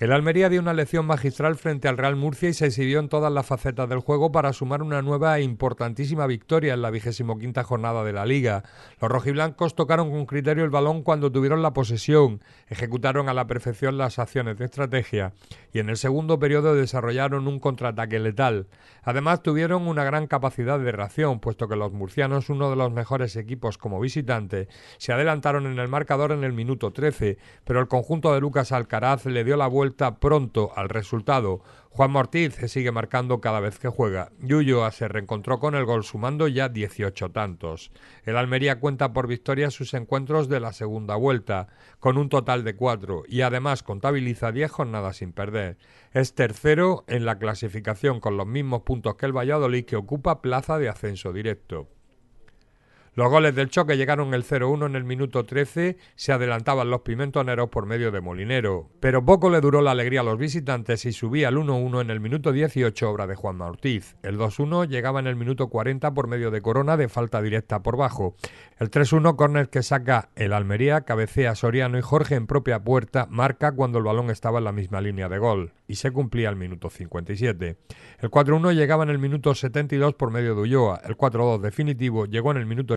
El Almería dio una lección magistral frente al Real Murcia y se exhibió en todas las facetas del juego para sumar una nueva e importantísima victoria en la vigésimo quinta jornada de la Liga. Los rojiblancos tocaron con criterio el balón cuando tuvieron la posesión, ejecutaron a la perfección las acciones de estrategia y en el segundo periodo desarrollaron un contraataque letal. Además tuvieron una gran capacidad de ración, puesto que los murcianos, uno de los mejores equipos como visitante, se adelantaron en el marcador en el minuto 13, pero el conjunto de Lucas Alcaraz le dio la vuelta pronto al resultado. Juan Mortiz se sigue marcando cada vez que juega. Yuyoa se reencontró con el gol sumando ya 18 tantos. El Almería cuenta por victoria sus encuentros de la segunda vuelta, con un total de 4, y además contabiliza 10 jornadas sin perder. Es tercero en la clasificación con los mismos puntos que el Valladolid, que ocupa plaza de ascenso directo. Los goles del choque llegaron el 0-1 en el minuto 13, se adelantaban los pimentoneros por medio de Molinero. Pero poco le duró la alegría a los visitantes y subía al 1-1 en el minuto 18, obra de Juan Ortiz. El 2-1 llegaba en el minuto 40 por medio de Corona de falta directa por bajo. El 3-1, córner que saca el Almería, cabecea Soriano y Jorge en propia puerta, marca cuando el balón estaba en la misma línea de gol y se cumplía el minuto 57. El 4-1 llegaba en el minuto 72 por medio de Ulloa. El 4-2 definitivo llegó en el minuto